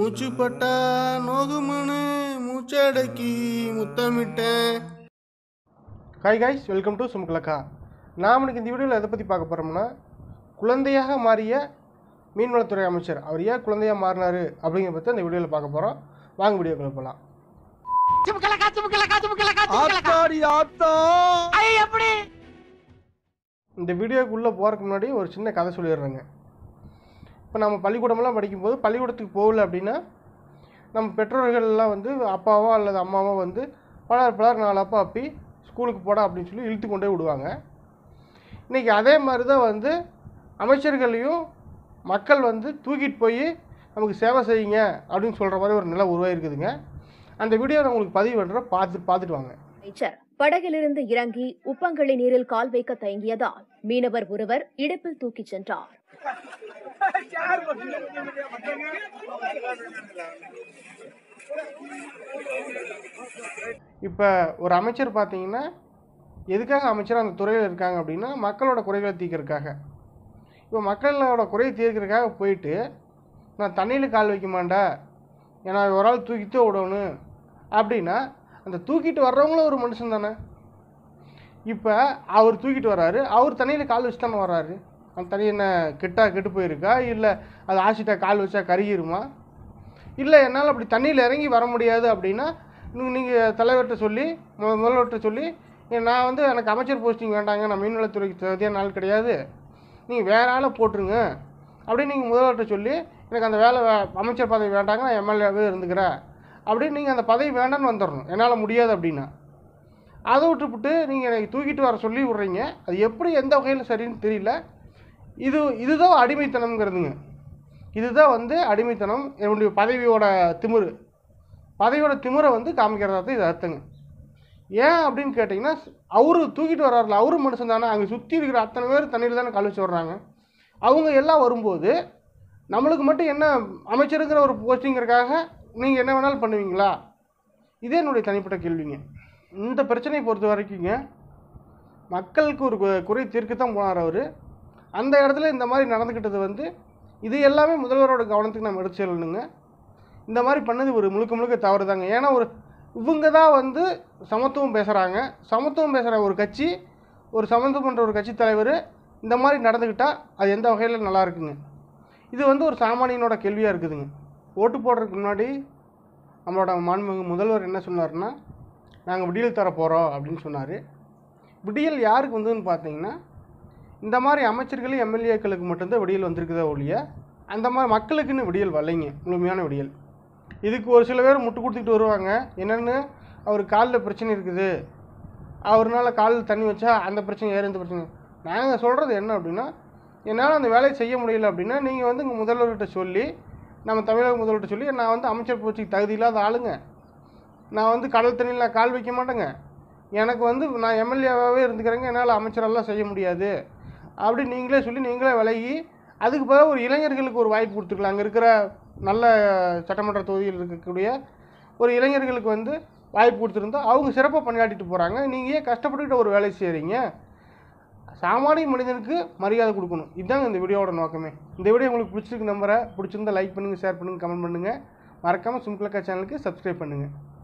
மூச்சு பட்டா நோகுமனு மூச்சடக்கி முத்தமிட்டேன் ஹாய் காய்ஸ் வெல்கம் டு சுமுக்கலக்கா நாம் எனக்கு இந்த வீடியோவில் எதை பற்றி பார்க்க போகிறோம்னா குழந்தையாக மாறிய மீன்வளத்துறை அமைச்சர் அவர் ஏன் குழந்தையாக மாறினார் அப்படிங்கிற பற்றி அந்த வீடியோவில் பார்க்க போகிறோம் வாங்க வீடியோக்குள்ள போகலாம் இந்த வீடியோக்குள்ளே போகிறதுக்கு முன்னாடி ஒரு சின்ன கதை சொல்லிடுறேங்க இப்போ நம்ம பள்ளிக்கூடமெல்லாம் படிக்கும்போது பள்ளிக்கூடத்துக்கு போகல அப்படின்னா நம்ம பெற்றோர்கள்லாம் வந்து அப்பாவோ அல்லது அம்மாவோ வந்து பலர் பலர் நாலு அப்பா அப்பி ஸ்கூலுக்கு போட அப்படின்னு சொல்லி இழுத்து கொண்டே விடுவாங்க இன்றைக்கி அதே மாதிரி தான் வந்து அமைச்சர்களையும் மக்கள் வந்து தூக்கிட்டு போய் நமக்கு சேவை செய்யுங்க அப்படின்னு சொல்கிற மாதிரி ஒரு நிலை உருவாயிருக்குதுங்க அந்த வீடியோ நான் உங்களுக்கு பதிவு பண்ணுற பார்த்து பார்த்துட்டு வாங்க அமைச்சர் படகிலிருந்து இறங்கி உப்பங்கழி நீரில் கால் வைக்க தயங்கியதால் மீனவர் ஒருவர் இடுப்பில் தூக்கிச் சென்றார் இப்போ ஒரு அமைச்சர் பார்த்தீங்கன்னா எதுக்காக அமைச்சர் அந்த துறையில் இருக்காங்க அப்படின்னா மக்களோட குறைகளை தீர்க்கறதுக்காக இப்போ மக்களோட குறையை தீர்க்கறக்காக போயிட்டு நான் தண்ணியில் கால் வைக்க மாட்டா ஏன்னா ஒரு ஆள் தூக்கிட்டு விடணும் அப்படின்னா அந்த தூக்கிட்டு வர்றவங்களும் ஒரு மனுஷன் தானே இப்போ அவர் தூக்கிட்டு வர்றாரு அவர் தண்ணியில் கால் வச்சு தானே வர்றாரு அந்த தண்ணி என்ன கெட்டா கெட்டு போயிருக்கா இல்லை அது ஆசிட்டா கால் வச்சா கருகிருமா இல்லை என்னால் அப்படி தண்ணியில் இறங்கி வர முடியாது அப்படின்னா நீங்கள் தலைவர்கிட்ட சொல்லி முதல்வர்கிட்ட சொல்லி நான் வந்து எனக்கு அமைச்சர் போஸ்டிங் வேண்டாங்க நான் மீன்வளத்துறைக்கு தகுதியான நாள் கிடையாது நீங்கள் வேற ஆளை போட்டுருங்க அப்படின்னு நீங்கள் முதல்வர்கிட்ட சொல்லி எனக்கு அந்த வேலை அமைச்சர் பதவி வேண்டாங்க நான் எம்எல்ஏவே இருந்துக்கிறேன் அப்படின்னு நீங்கள் அந்த பதவி வேண்டாம்னு வந்துடணும் என்னால் முடியாது அப்படின்னா அதை விட்டுப்புட்டு நீங்கள் எனக்கு தூக்கிட்டு வர சொல்லி விட்றீங்க அது எப்படி எந்த வகையில் சரின்னு தெரியல இது இதுதான் அடிமைத்தனம்ங்கிறதுங்க இதுதான் வந்து அடிமைத்தனம் என்னுடைய பதவியோட திமிரு பதவியோட திமிரை வந்து காமிக்கிறதா தான் இது அர்த்தங்க ஏன் அப்படின்னு கேட்டிங்கன்னா அவரு தூக்கிட்டு வர்றாருல அவரு மனுஷன் தானே அங்கே சுற்றி இருக்கிற அத்தனை பேர் தண்ணியில் தானே கழிச்சு வர்றாங்க அவங்க எல்லாம் வரும்போது நம்மளுக்கு மட்டும் என்ன அமைச்சருங்கிற ஒரு போஸ்டிங்கிறக்காக நீங்கள் என்ன வேணாலும் பண்ணுவீங்களா இதே என்னுடைய தனிப்பட்ட கேள்விங்க இந்த பிரச்சனையை பொறுத்த வரைக்குங்க மக்களுக்கு ஒரு குறை தீர்க்கத்தான் தான் போனார் அவர் அந்த இடத்துல இந்த மாதிரி நடந்துக்கிட்டது வந்து இது எல்லாமே முதல்வரோட கவனத்துக்கு நம்ம எடுத்து செல்லணுங்க இந்த மாதிரி பண்ணது ஒரு முழுக்க முழுக்க தவறு தாங்க ஏன்னா ஒரு இவங்க தான் வந்து சமத்துவம் பேசுகிறாங்க சமத்துவம் பேசுகிற ஒரு கட்சி ஒரு சமத்துவம் பண்ணுற ஒரு கட்சி தலைவர் இந்த மாதிரி நடந்துக்கிட்டால் அது எந்த வகையில் நல்லா இருக்குங்க இது வந்து ஒரு சாமானியனோட கேள்வியாக இருக்குதுங்க ஓட்டு போடுறதுக்கு முன்னாடி நம்மளோட மாண்புமிகு முதல்வர் என்ன சொன்னார்னா நாங்கள் விடியல் தர போகிறோம் அப்படின்னு சொன்னார் விடியல் யாருக்கு வந்ததுன்னு பார்த்தீங்கன்னா இந்த மாதிரி அமைச்சர்கள் எம்எல்ஏக்களுக்கு மட்டும்தான் விடியல் வந்திருக்குதா ஒழிய அந்த மாதிரி மக்களுக்குன்னு விடியல் வரலைங்க முழுமையான விடியல் இதுக்கு ஒரு சில பேர் முட்டு கொடுத்துக்கிட்டு வருவாங்க என்னென்னு அவர் காலில் பிரச்சனை இருக்குது அவர்னால் காலில் தண்ணி வச்சா அந்த பிரச்சனை வேறு எந்த பிரச்சனை நாங்கள் சொல்கிறது என்ன அப்படின்னா என்னால் அந்த வேலையை செய்ய முடியல அப்படின்னா நீங்கள் வந்து உங்கள் முதல்வர்கிட்ட சொல்லி நம்ம தமிழக முதல்வர்கிட்ட சொல்லி நான் வந்து அமைச்சர் பூச்சிக்கு தகுதி இல்லாத ஆளுங்க நான் வந்து கடல் தண்ணியில் நான் கால் வைக்க மாட்டேங்க எனக்கு வந்து நான் எம்எல்ஏவாகவே இருந்துக்கிறேங்க என்னால் அமைச்சரெல்லாம் செய்ய முடியாது அப்படி நீங்களே சொல்லி நீங்களே விலகி அதுக்கு பிறகு ஒரு இளைஞர்களுக்கு ஒரு வாய்ப்பு கொடுத்துருக்கலாம் அங்கே இருக்கிற நல்ல சட்டமன்ற தொகுதியில் இருக்கக்கூடிய ஒரு இளைஞர்களுக்கு வந்து வாய்ப்பு கொடுத்துருந்தா அவங்க சிறப்பாக பணியாற்றிட்டு போகிறாங்க நீங்கள் ஏன் கஷ்டப்பட்டுக்கிட்ட ஒரு வேலை செய்கிறீங்க சாமானிய மனிதனுக்கு மரியாதை கொடுக்கணும் இதுதாங்க இந்த வீடியோட நோக்கமே இந்த வீடியோ உங்களுக்கு பிடிச்சிருக்கு நம்பரை பிடிச்சிருந்தா லைக் பண்ணுங்கள் ஷேர் பண்ணுங்கள் கமெண்ட் பண்ணுங்கள் மறக்காமல் சிம்பிளக்கா சேனலுக்கு சப்ஸ்கிரைப் பண்ணுங்கள்